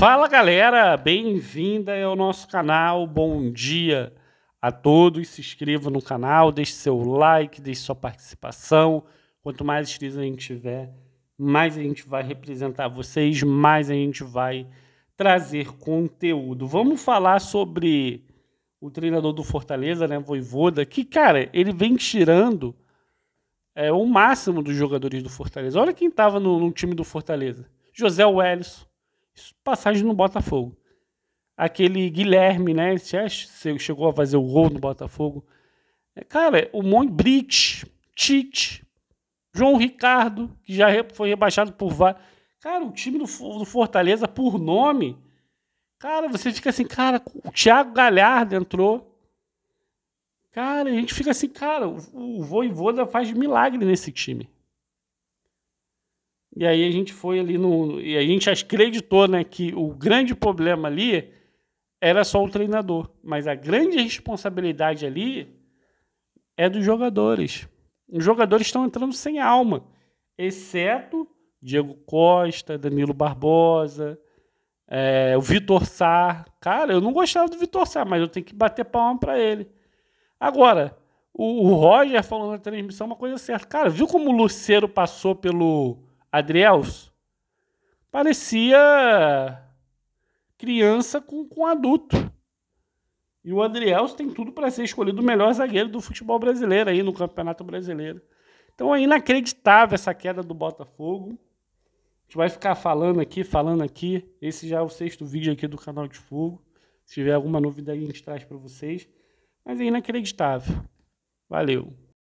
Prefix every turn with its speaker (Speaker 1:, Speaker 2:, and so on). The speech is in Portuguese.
Speaker 1: Fala galera, bem-vinda ao nosso canal. Bom dia a todos. Se inscreva no canal, deixe seu like, deixe sua participação. Quanto mais inscritos a gente tiver, mais a gente vai representar vocês, mais a gente vai trazer conteúdo. Vamos falar sobre o treinador do Fortaleza, né, Voivoda, que cara, ele vem tirando é, o máximo dos jogadores do Fortaleza. Olha quem estava no, no time do Fortaleza: José Welles passagem no Botafogo. Aquele Guilherme, né? Chegou a fazer o gol no Botafogo. É, cara, é o Mon Brit, Tite, João Ricardo, que já foi rebaixado por vários. Cara, o time do, Fortaleza, por nome, cara, você fica assim, cara, o Thiago Galhardo entrou. Cara, a gente fica assim, cara, o, o Voivoda faz milagre nesse time. E aí a gente foi ali no. E a gente acreditou né, que o grande problema ali era só o treinador. Mas a grande responsabilidade ali é dos jogadores. Os jogadores estão entrando sem alma, exceto Diego Costa, Danilo Barbosa, é, o Vitor Sá. Cara, eu não gostava do Vitor Sá, mas eu tenho que bater palma para ele. Agora, o, o Roger falou na transmissão uma coisa certa. Cara, viu como o Lucero passou pelo Adriels, parecia criança com, com adulto. E o Adriels tem tudo para ser escolhido o melhor zagueiro do futebol brasileiro aí no Campeonato Brasileiro. Então é inacreditável essa queda do Botafogo. A gente vai ficar falando aqui, falando aqui. Esse já é o sexto vídeo aqui do canal de Fogo. Se tiver alguma novidade, a gente traz para vocês. Mas é inacreditável. Valeu.